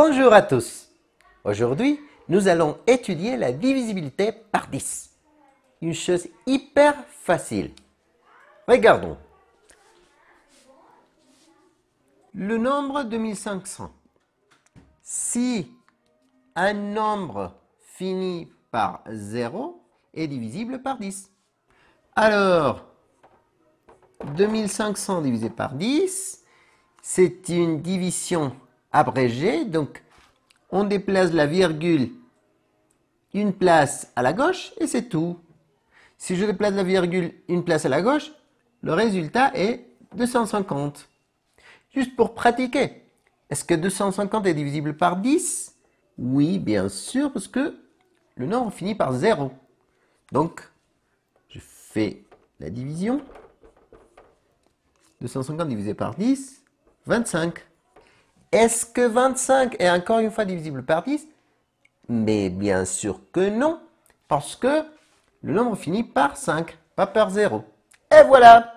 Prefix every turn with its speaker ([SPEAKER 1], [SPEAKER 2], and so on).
[SPEAKER 1] Bonjour à tous. Aujourd'hui, nous allons étudier la divisibilité par 10. Une chose hyper facile. Regardons. Le nombre 2500. Si un nombre fini par 0 est divisible par 10. Alors, 2500 divisé par 10, c'est une division abrégé. Donc, on déplace la virgule une place à la gauche et c'est tout. Si je déplace la virgule une place à la gauche, le résultat est 250. Juste pour pratiquer, est-ce que 250 est divisible par 10 Oui, bien sûr, parce que le nombre finit par 0. Donc, je fais la division. 250 divisé par 10, 25. Est-ce que 25 est encore une fois divisible par 10 Mais bien sûr que non, parce que le nombre finit par 5, pas par 0. Et voilà